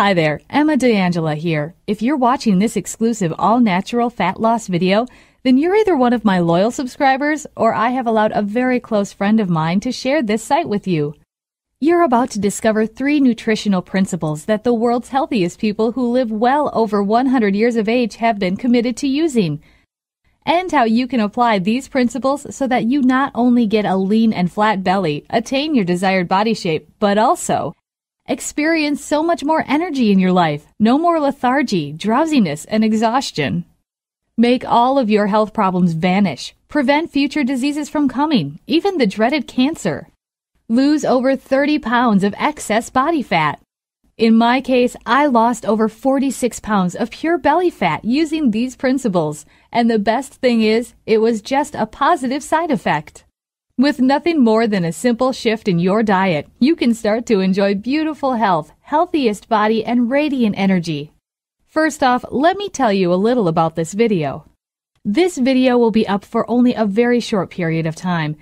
Hi there, Emma DeAngela here. If you're watching this exclusive all natural fat loss video, then you're either one of my loyal subscribers or I have allowed a very close friend of mine to share this site with you. You're about to discover three nutritional principles that the world's healthiest people who live well over 100 years of age have been committed to using and how you can apply these principles so that you not only get a lean and flat belly, attain your desired body shape, but also Experience so much more energy in your life, no more lethargy, drowsiness, and exhaustion. Make all of your health problems vanish. Prevent future diseases from coming, even the dreaded cancer. Lose over 30 pounds of excess body fat. In my case, I lost over 46 pounds of pure belly fat using these principles. And the best thing is, it was just a positive side effect. With nothing more than a simple shift in your diet, you can start to enjoy beautiful health, healthiest body, and radiant energy. First off, let me tell you a little about this video. This video will be up for only a very short period of time,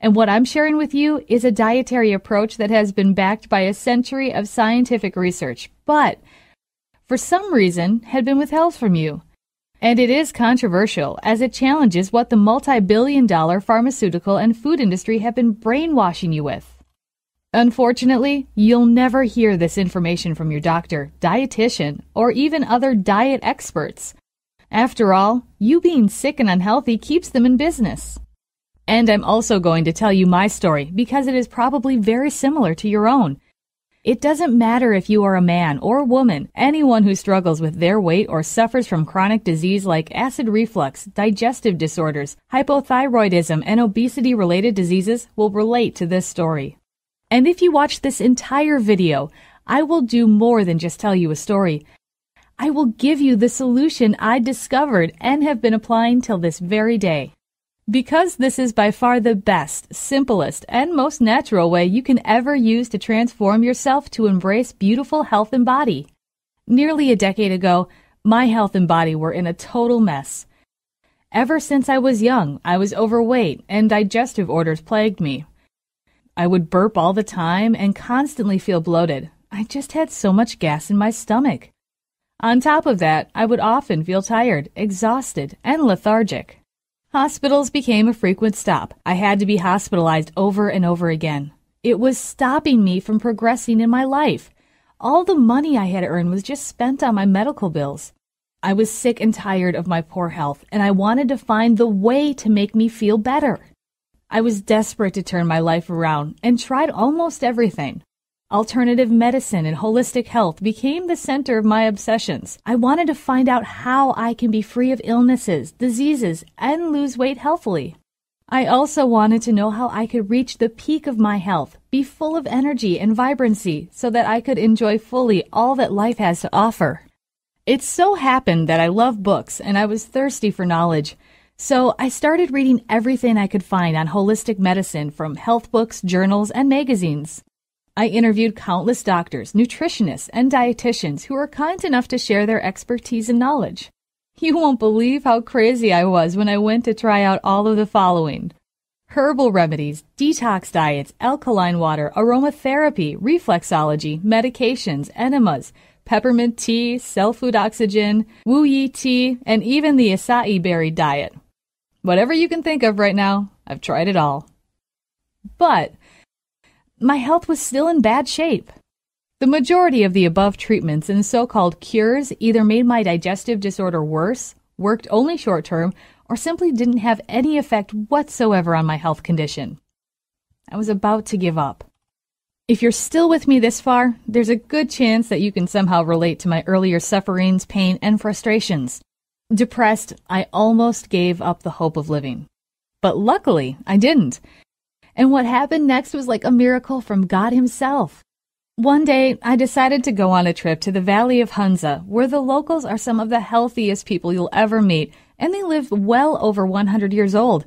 and what I'm sharing with you is a dietary approach that has been backed by a century of scientific research, but for some reason had been withheld from you. And it is controversial as it challenges what the multi billion dollar pharmaceutical and food industry have been brainwashing you with. Unfortunately, you'll never hear this information from your doctor, dietitian, or even other diet experts. After all, you being sick and unhealthy keeps them in business. And I'm also going to tell you my story because it is probably very similar to your own it doesn't matter if you are a man or woman, anyone who struggles with their weight or suffers from chronic disease like acid reflux, digestive disorders, hypothyroidism, and obesity related diseases will relate to this story. And if you watch this entire video, I will do more than just tell you a story. I will give you the solution I discovered and have been applying till this very day. Because this is by far the best, simplest, and most natural way you can ever use to transform yourself to embrace beautiful health and body. Nearly a decade ago, my health and body were in a total mess. Ever since I was young, I was overweight and digestive orders plagued me. I would burp all the time and constantly feel bloated. I just had so much gas in my stomach. On top of that, I would often feel tired, exhausted, and lethargic. Hospitals became a frequent stop. I had to be hospitalized over and over again. It was stopping me from progressing in my life. All the money I had earned was just spent on my medical bills. I was sick and tired of my poor health, and I wanted to find the way to make me feel better. I was desperate to turn my life around and tried almost everything. Alternative medicine and holistic health became the center of my obsessions. I wanted to find out how I can be free of illnesses, diseases, and lose weight healthily. I also wanted to know how I could reach the peak of my health, be full of energy and vibrancy so that I could enjoy fully all that life has to offer. It so happened that I love books and I was thirsty for knowledge. So I started reading everything I could find on holistic medicine from health books, journals, and magazines. I interviewed countless doctors, nutritionists, and dietitians who were kind enough to share their expertise and knowledge. You won't believe how crazy I was when I went to try out all of the following herbal remedies, detox diets, alkaline water, aromatherapy, reflexology, medications, enemas, peppermint tea, cell food oxygen, wu yi tea, and even the acai berry diet. Whatever you can think of right now, I've tried it all. But my health was still in bad shape. The majority of the above treatments and so called cures either made my digestive disorder worse, worked only short term, or simply didn't have any effect whatsoever on my health condition. I was about to give up. If you're still with me this far, there's a good chance that you can somehow relate to my earlier sufferings, pain, and frustrations. Depressed, I almost gave up the hope of living. But luckily, I didn't. And what happened next was like a miracle from God Himself. One day, I decided to go on a trip to the Valley of Hunza, where the locals are some of the healthiest people you'll ever meet, and they live well over 100 years old.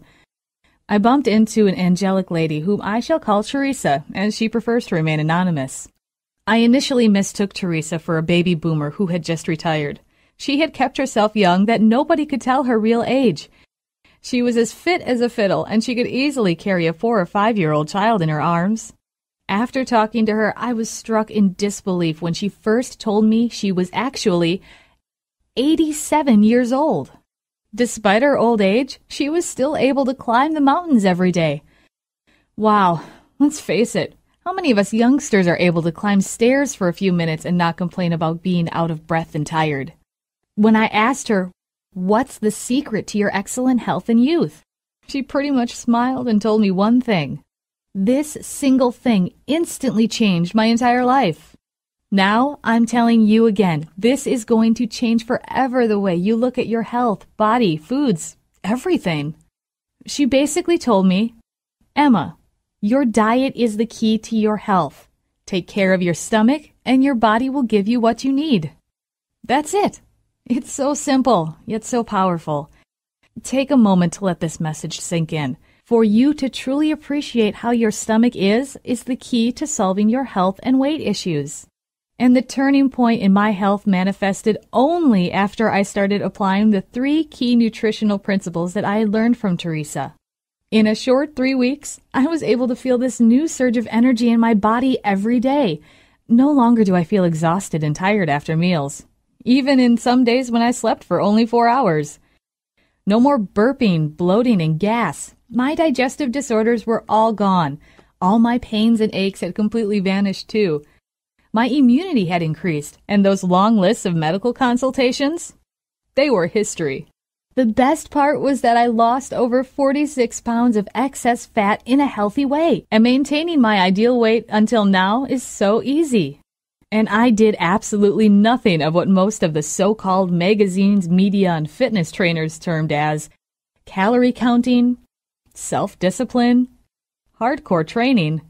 I bumped into an angelic lady whom I shall call Teresa, and she prefers to remain anonymous. I initially mistook Teresa for a baby boomer who had just retired. She had kept herself young that nobody could tell her real age, she was as fit as a fiddle, and she could easily carry a four or five year old child in her arms. After talking to her, I was struck in disbelief when she first told me she was actually 87 years old. Despite her old age, she was still able to climb the mountains every day. Wow, let's face it, how many of us youngsters are able to climb stairs for a few minutes and not complain about being out of breath and tired? When I asked her What's the secret to your excellent health and youth? She pretty much smiled and told me one thing. This single thing instantly changed my entire life. Now I'm telling you again, this is going to change forever the way you look at your health, body, foods, everything. She basically told me, Emma, your diet is the key to your health. Take care of your stomach, and your body will give you what you need. That's it. It's so simple, yet so powerful. Take a moment to let this message sink in. For you to truly appreciate how your stomach is, is the key to solving your health and weight issues. And the turning point in my health manifested only after I started applying the three key nutritional principles that I had learned from Teresa. In a short three weeks, I was able to feel this new surge of energy in my body every day. No longer do I feel exhausted and tired after meals even in some days when I slept for only four hours. No more burping, bloating, and gas. My digestive disorders were all gone. All my pains and aches had completely vanished, too. My immunity had increased, and those long lists of medical consultations? They were history. The best part was that I lost over 46 pounds of excess fat in a healthy way, and maintaining my ideal weight until now is so easy. And I did absolutely nothing of what most of the so called magazines, media, and fitness trainers termed as calorie counting, self discipline, hardcore training.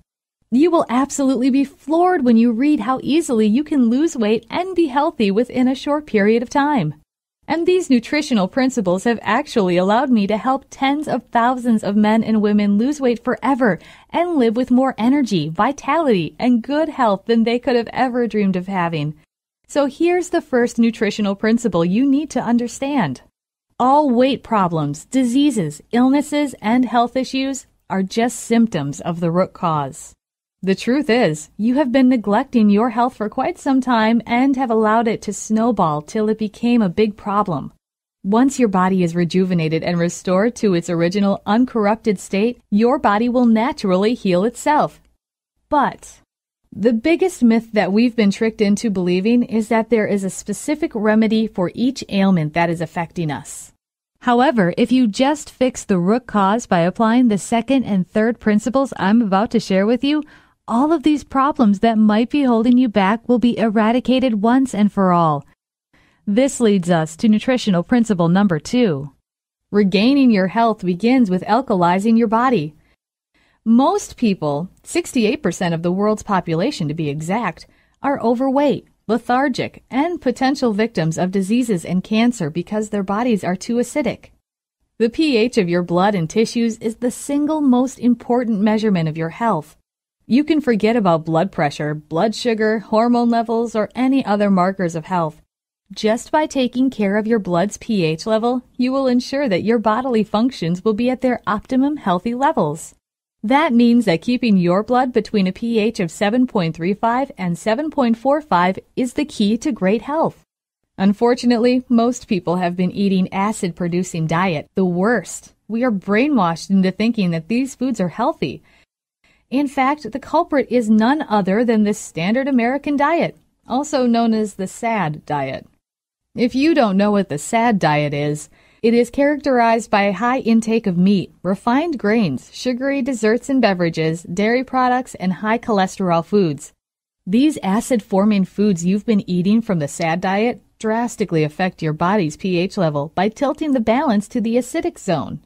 You will absolutely be floored when you read how easily you can lose weight and be healthy within a short period of time. And these nutritional principles have actually allowed me to help tens of thousands of men and women lose weight forever and live with more energy, vitality, and good health than they could have ever dreamed of having. So here's the first nutritional principle you need to understand. All weight problems, diseases, illnesses, and health issues are just symptoms of the root cause. The truth is, you have been neglecting your health for quite some time and have allowed it to snowball till it became a big problem. Once your body is rejuvenated and restored to its original uncorrupted state, your body will naturally heal itself. But the biggest myth that we've been tricked into believing is that there is a specific remedy for each ailment that is affecting us. However, if you just fix the root cause by applying the second and third principles I'm about to share with you, all of these problems that might be holding you back will be eradicated once and for all. This leads us to nutritional principle number two. Regaining your health begins with alkalizing your body. Most people, 68% of the world's population to be exact, are overweight, lethargic, and potential victims of diseases and cancer because their bodies are too acidic. The pH of your blood and tissues is the single most important measurement of your health. You can forget about blood pressure, blood sugar, hormone levels, or any other markers of health. Just by taking care of your blood's pH level, you will ensure that your bodily functions will be at their optimum healthy levels. That means that keeping your blood between a pH of 7.35 and 7.45 is the key to great health. Unfortunately, most people have been eating acid producing diet, the worst. We are brainwashed into thinking that these foods are healthy in fact, the culprit is none other than the standard American diet, also known as the SAD diet. If you don't know what the SAD diet is, it is characterized by a high intake of meat, refined grains, sugary desserts and beverages, dairy products, and high cholesterol foods. These acid forming foods you've been eating from the SAD diet drastically affect your body's pH level by tilting the balance to the acidic zone.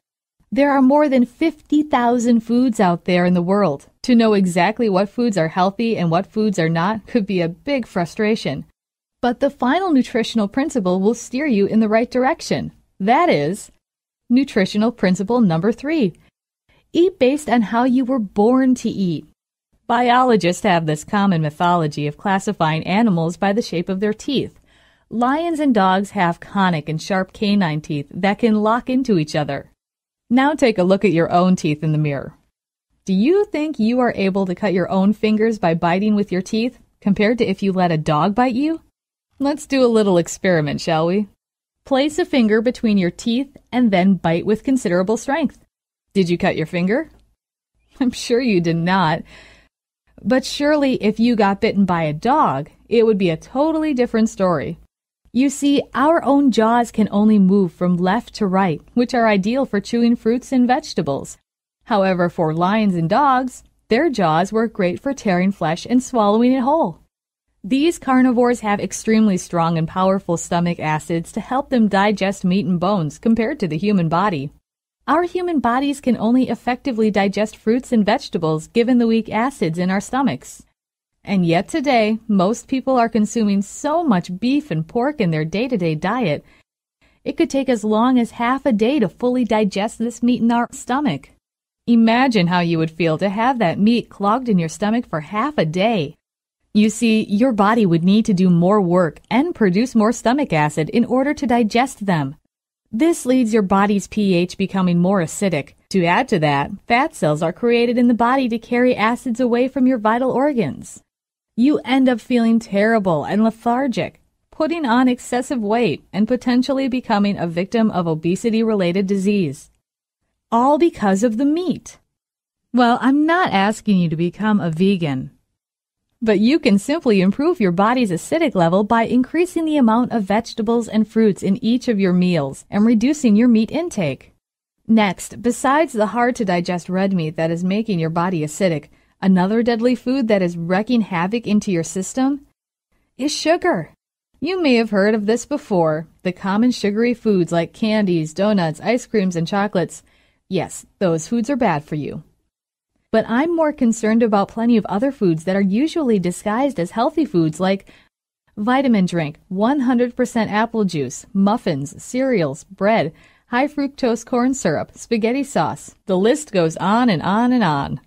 There are more than 50,000 foods out there in the world, to know exactly what foods are healthy and what foods are not could be a big frustration. But the final nutritional principle will steer you in the right direction. That is, nutritional principle number three eat based on how you were born to eat. Biologists have this common mythology of classifying animals by the shape of their teeth. Lions and dogs have conic and sharp canine teeth that can lock into each other. Now take a look at your own teeth in the mirror. Do you think you are able to cut your own fingers by biting with your teeth compared to if you let a dog bite you? Let's do a little experiment, shall we? Place a finger between your teeth and then bite with considerable strength. Did you cut your finger? I'm sure you did not. But surely if you got bitten by a dog, it would be a totally different story. You see, our own jaws can only move from left to right, which are ideal for chewing fruits and vegetables. However, for lions and dogs, their jaws were great for tearing flesh and swallowing it whole. These carnivores have extremely strong and powerful stomach acids to help them digest meat and bones compared to the human body. Our human bodies can only effectively digest fruits and vegetables given the weak acids in our stomachs. And yet today, most people are consuming so much beef and pork in their day to day diet, it could take as long as half a day to fully digest this meat in our stomach. Imagine how you would feel to have that meat clogged in your stomach for half a day. You see, your body would need to do more work and produce more stomach acid in order to digest them. This leads your body's pH becoming more acidic. To add to that, fat cells are created in the body to carry acids away from your vital organs. You end up feeling terrible and lethargic, putting on excessive weight and potentially becoming a victim of obesity related disease all because of the meat. Well, I'm not asking you to become a vegan, but you can simply improve your body's acidic level by increasing the amount of vegetables and fruits in each of your meals and reducing your meat intake. Next, besides the hard to digest red meat that is making your body acidic, another deadly food that is wreaking havoc into your system is sugar. You may have heard of this before. The common sugary foods like candies, donuts, ice creams, and chocolates Yes, those foods are bad for you. But I'm more concerned about plenty of other foods that are usually disguised as healthy foods like vitamin drink, 100% apple juice, muffins, cereals, bread, high fructose corn syrup, spaghetti sauce. The list goes on and on and on.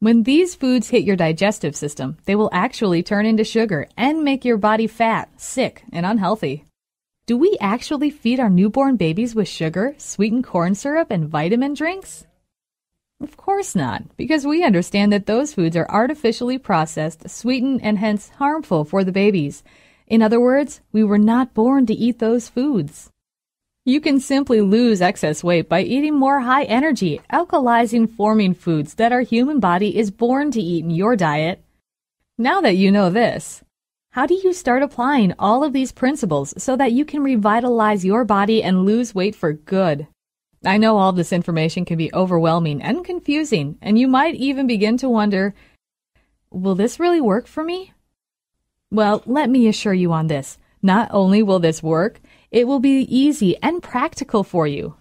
When these foods hit your digestive system, they will actually turn into sugar and make your body fat, sick, and unhealthy. Do we actually feed our newborn babies with sugar, sweetened corn syrup, and vitamin drinks? Of course not, because we understand that those foods are artificially processed, sweetened, and hence harmful for the babies. In other words, we were not born to eat those foods. You can simply lose excess weight by eating more high energy, alkalizing forming foods that our human body is born to eat in your diet. Now that you know this, how do you start applying all of these principles so that you can revitalize your body and lose weight for good? I know all this information can be overwhelming and confusing, and you might even begin to wonder will this really work for me? Well, let me assure you on this. Not only will this work, it will be easy and practical for you.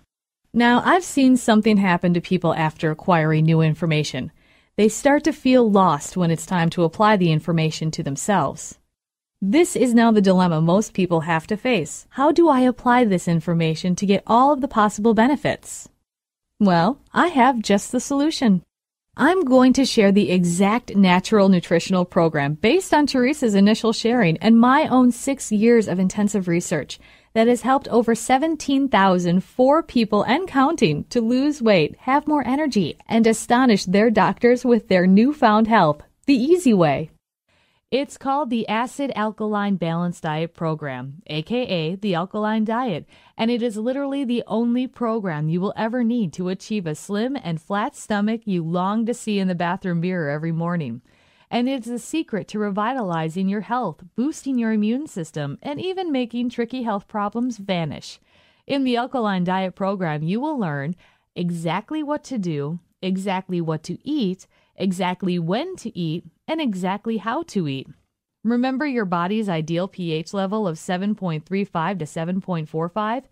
Now, I've seen something happen to people after acquiring new information. They start to feel lost when it's time to apply the information to themselves. This is now the dilemma most people have to face. How do I apply this information to get all of the possible benefits? Well, I have just the solution. I'm going to share the exact natural nutritional program based on Teresa's initial sharing and my own six years of intensive research that has helped over 17,004 people and counting to lose weight, have more energy, and astonish their doctors with their newfound health the easy way. It's called the Acid Alkaline Balanced Diet Program, aka the Alkaline Diet, and it is literally the only program you will ever need to achieve a slim and flat stomach you long to see in the bathroom mirror every morning. And it's the secret to revitalizing your health, boosting your immune system, and even making tricky health problems vanish. In the Alkaline Diet Program, you will learn exactly what to do, exactly what to eat, exactly when to eat, and exactly how to eat. Remember your body's ideal pH level of 7.35 to 7.45?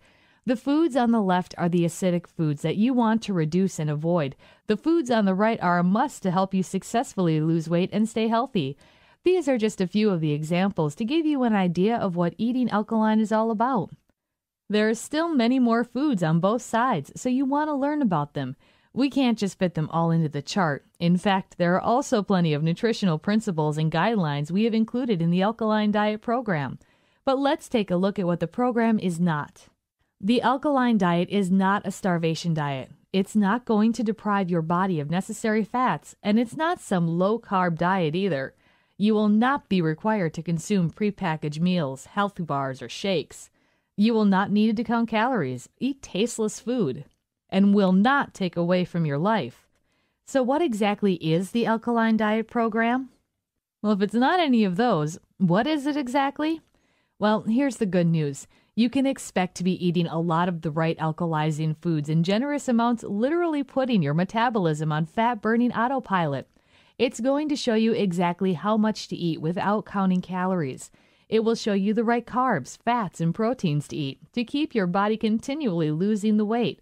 The foods on the left are the acidic foods that you want to reduce and avoid. The foods on the right are a must to help you successfully lose weight and stay healthy. These are just a few of the examples to give you an idea of what eating alkaline is all about. There are still many more foods on both sides, so you want to learn about them. We can't just fit them all into the chart. In fact, there are also plenty of nutritional principles and guidelines we have included in the alkaline diet program. But let's take a look at what the program is not. The alkaline diet is not a starvation diet. It's not going to deprive your body of necessary fats, and it's not some low carb diet either. You will not be required to consume prepackaged meals, healthy bars, or shakes. You will not need to count calories, eat tasteless food, and will not take away from your life. So, what exactly is the alkaline diet program? Well, if it's not any of those, what is it exactly? Well, here's the good news. You can expect to be eating a lot of the right alkalizing foods in generous amounts, literally putting your metabolism on fat burning autopilot. It's going to show you exactly how much to eat without counting calories. It will show you the right carbs, fats, and proteins to eat to keep your body continually losing the weight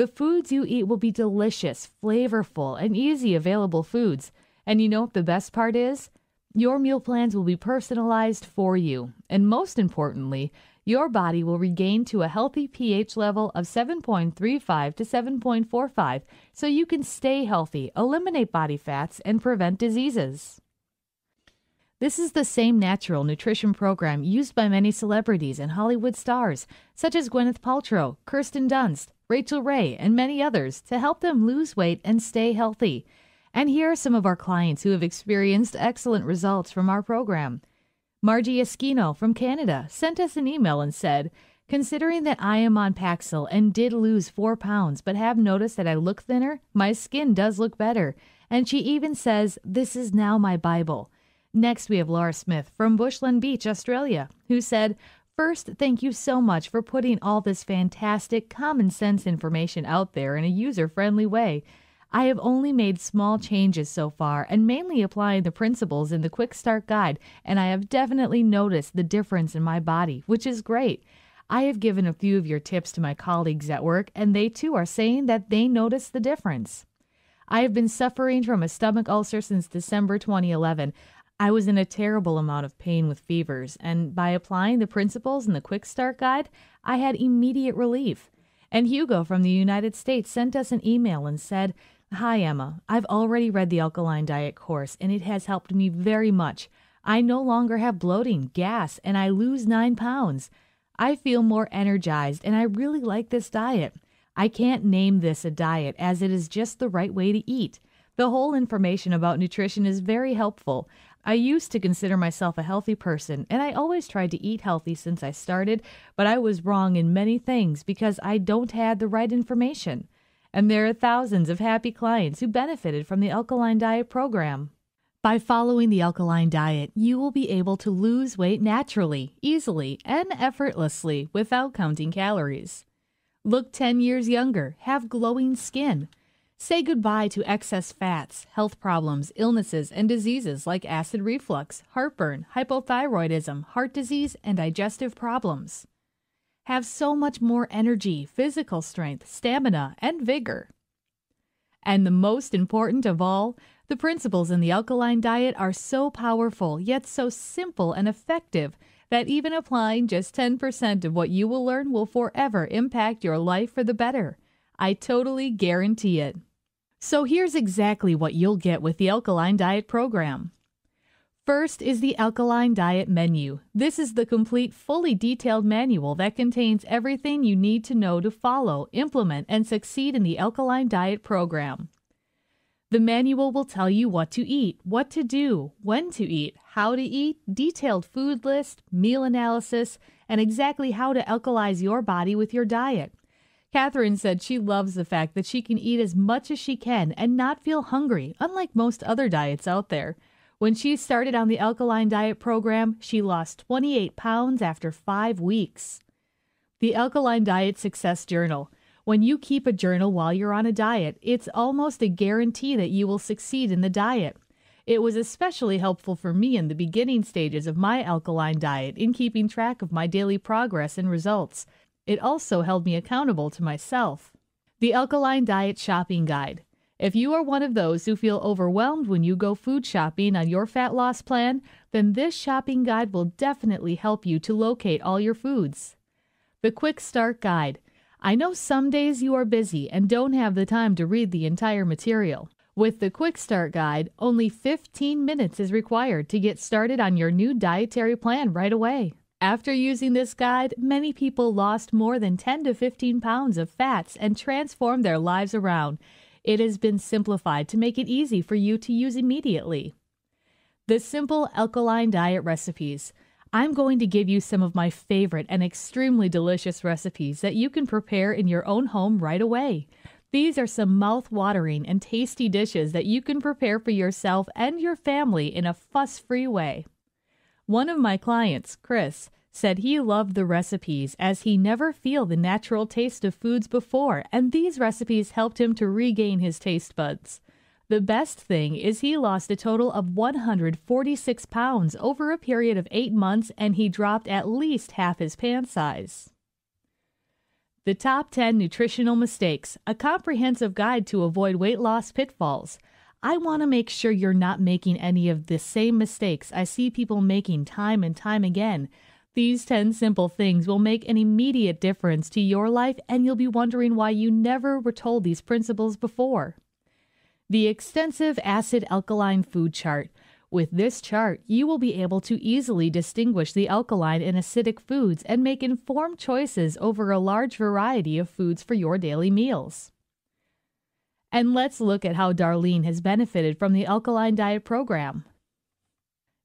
the foods you eat will be delicious, flavorful, and easy available foods. And you know what the best part is? Your meal plans will be personalized for you. And most importantly, your body will regain to a healthy pH level of 7.35 to 7.45 so you can stay healthy, eliminate body fats, and prevent diseases. This is the same natural nutrition program used by many celebrities and Hollywood stars, such as Gwyneth Paltrow, Kirsten Dunst, Rachel Ray, and many others, to help them lose weight and stay healthy. And here are some of our clients who have experienced excellent results from our program. Margie Esquino from Canada sent us an email and said, Considering that I am on Paxil and did lose four pounds, but have noticed that I look thinner, my skin does look better. And she even says, This is now my Bible. Next, we have Laura Smith from Bushland Beach, Australia, who said, First, thank you so much for putting all this fantastic common sense information out there in a user friendly way. I have only made small changes so far and mainly applying the principles in the Quick Start Guide, and I have definitely noticed the difference in my body, which is great. I have given a few of your tips to my colleagues at work, and they too are saying that they notice the difference. I have been suffering from a stomach ulcer since December 2011. I was in a terrible amount of pain with fevers, and by applying the principles in the Quick Start Guide, I had immediate relief. And Hugo from the United States sent us an email and said, Hi, Emma. I've already read the alkaline diet course, and it has helped me very much. I no longer have bloating, gas, and I lose nine pounds. I feel more energized, and I really like this diet. I can't name this a diet, as it is just the right way to eat. The whole information about nutrition is very helpful. I used to consider myself a healthy person, and I always tried to eat healthy since I started, but I was wrong in many things because I don't had the right information. And there are thousands of happy clients who benefited from the alkaline diet program. By following the alkaline diet, you will be able to lose weight naturally, easily, and effortlessly without counting calories. Look 10 years younger, have glowing skin Say goodbye to excess fats, health problems, illnesses, and diseases like acid reflux, heartburn, hypothyroidism, heart disease, and digestive problems. Have so much more energy, physical strength, stamina, and vigor. And the most important of all, the principles in the alkaline diet are so powerful, yet so simple and effective, that even applying just 10% of what you will learn will forever impact your life for the better. I totally guarantee it. So here's exactly what you'll get with the Alkaline Diet program. First is the Alkaline Diet menu. This is the complete, fully detailed manual that contains everything you need to know to follow, implement, and succeed in the Alkaline Diet program. The manual will tell you what to eat, what to do, when to eat, how to eat, detailed food list, meal analysis, and exactly how to alkalize your body with your diet. Catherine said she loves the fact that she can eat as much as she can and not feel hungry, unlike most other diets out there. When she started on the alkaline diet program, she lost 28 pounds after five weeks. The Alkaline Diet Success Journal. When you keep a journal while you're on a diet, it's almost a guarantee that you will succeed in the diet. It was especially helpful for me in the beginning stages of my alkaline diet in keeping track of my daily progress and results. It also held me accountable to myself. The Alkaline Diet Shopping Guide. If you are one of those who feel overwhelmed when you go food shopping on your fat loss plan, then this shopping guide will definitely help you to locate all your foods. The Quick Start Guide. I know some days you are busy and don't have the time to read the entire material. With the Quick Start Guide, only 15 minutes is required to get started on your new dietary plan right away. After using this guide, many people lost more than 10 to 15 pounds of fats and transformed their lives around. It has been simplified to make it easy for you to use immediately. The simple alkaline diet recipes. I'm going to give you some of my favorite and extremely delicious recipes that you can prepare in your own home right away. These are some mouth-watering and tasty dishes that you can prepare for yourself and your family in a fuss-free way. One of my clients, Chris, said he loved the recipes as he never feel the natural taste of foods before, and these recipes helped him to regain his taste buds. The best thing is he lost a total of 146 pounds over a period of 8 months and he dropped at least half his pant size. The Top 10 Nutritional Mistakes, a comprehensive guide to avoid weight loss pitfalls. I want to make sure you're not making any of the same mistakes I see people making time and time again. These 10 simple things will make an immediate difference to your life, and you'll be wondering why you never were told these principles before. The extensive acid alkaline food chart. With this chart, you will be able to easily distinguish the alkaline and acidic foods and make informed choices over a large variety of foods for your daily meals. And let's look at how Darlene has benefited from the alkaline diet program.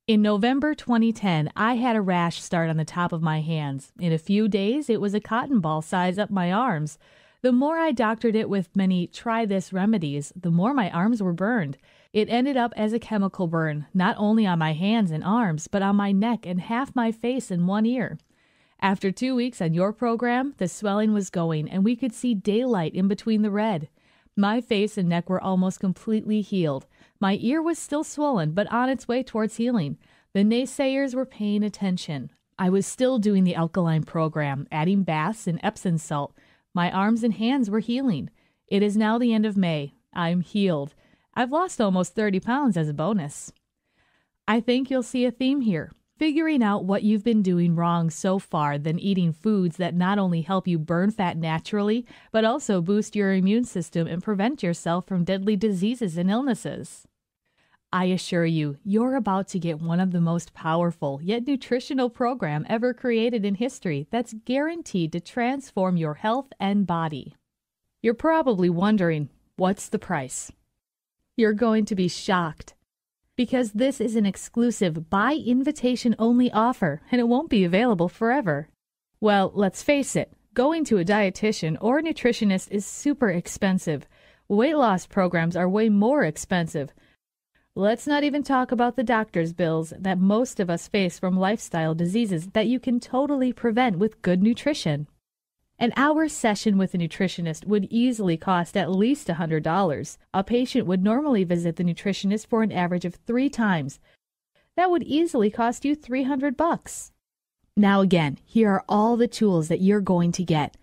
In November 2010, I had a rash start on the top of my hands. In a few days, it was a cotton ball size up my arms. The more I doctored it with many try this remedies, the more my arms were burned. It ended up as a chemical burn, not only on my hands and arms, but on my neck and half my face and one ear. After two weeks on your program, the swelling was going and we could see daylight in between the red. My face and neck were almost completely healed. My ear was still swollen, but on its way towards healing. The naysayers were paying attention. I was still doing the alkaline program, adding baths and Epsom salt. My arms and hands were healing. It is now the end of May. I'm healed. I've lost almost 30 pounds as a bonus. I think you'll see a theme here. Figuring out what you've been doing wrong so far, then eating foods that not only help you burn fat naturally, but also boost your immune system and prevent yourself from deadly diseases and illnesses. I assure you, you're about to get one of the most powerful yet nutritional program ever created in history that's guaranteed to transform your health and body. You're probably wondering, what's the price? You're going to be shocked because this is an exclusive by invitation only offer and it won't be available forever. Well, let's face it, going to a dietitian or a nutritionist is super expensive. Weight loss programs are way more expensive. Let's not even talk about the doctor's bills that most of us face from lifestyle diseases that you can totally prevent with good nutrition. An hour session with a nutritionist would easily cost at least $100. A patient would normally visit the nutritionist for an average of 3 times. That would easily cost you 300 bucks. Now again, here are all the tools that you're going to get.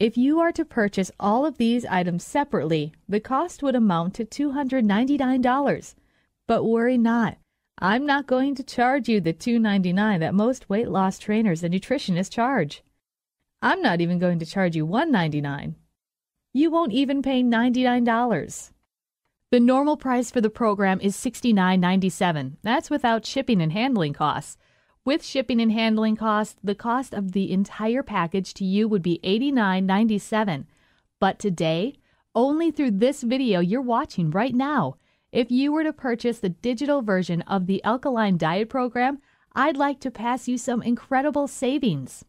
If you are to purchase all of these items separately, the cost would amount to $299. But worry not. I'm not going to charge you the $299 that most weight loss trainers and nutritionists charge. I'm not even going to charge you $1.99. You won't even pay $99. The normal price for the program is $69.97. That's without shipping and handling costs. With shipping and handling costs, the cost of the entire package to you would be $89.97. But today, only through this video you're watching right now, if you were to purchase the digital version of the Alkaline Diet Program, I'd like to pass you some incredible savings.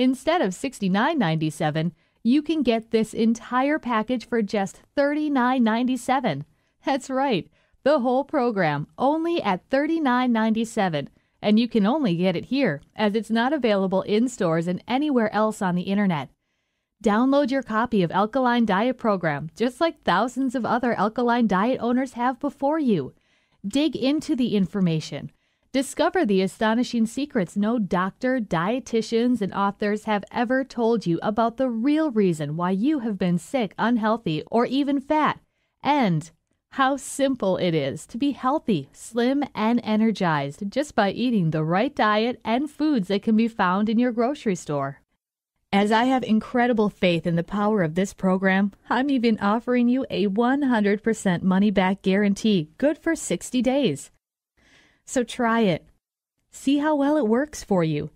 Instead of $69.97, you can get this entire package for just $39.97. That's right, the whole program only at $39.97. And you can only get it here, as it's not available in stores and anywhere else on the internet. Download your copy of Alkaline Diet Program, just like thousands of other alkaline diet owners have before you. Dig into the information, Discover the astonishing secrets no doctor, dietitians, and authors have ever told you about the real reason why you have been sick, unhealthy, or even fat, and how simple it is to be healthy, slim, and energized just by eating the right diet and foods that can be found in your grocery store. As I have incredible faith in the power of this program, I'm even offering you a 100% money back guarantee, good for 60 days. So try it. See how well it works for you.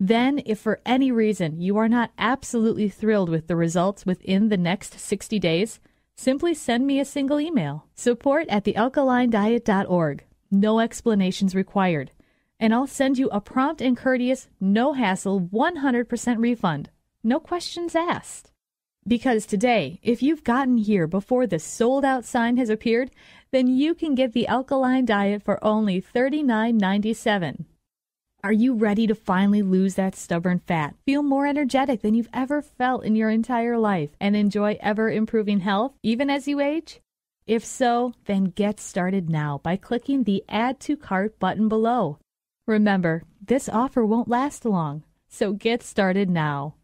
Then, if for any reason you are not absolutely thrilled with the results within the next 60 days, simply send me a single email support at thealkalinediet.org. No explanations required. And I'll send you a prompt and courteous, no hassle, 100% refund. No questions asked. Because today, if you've gotten here before the sold out sign has appeared, then you can get the alkaline diet for only $39.97. Are you ready to finally lose that stubborn fat, feel more energetic than you've ever felt in your entire life, and enjoy ever improving health, even as you age? If so, then get started now by clicking the Add to Cart button below. Remember, this offer won't last long, so get started now.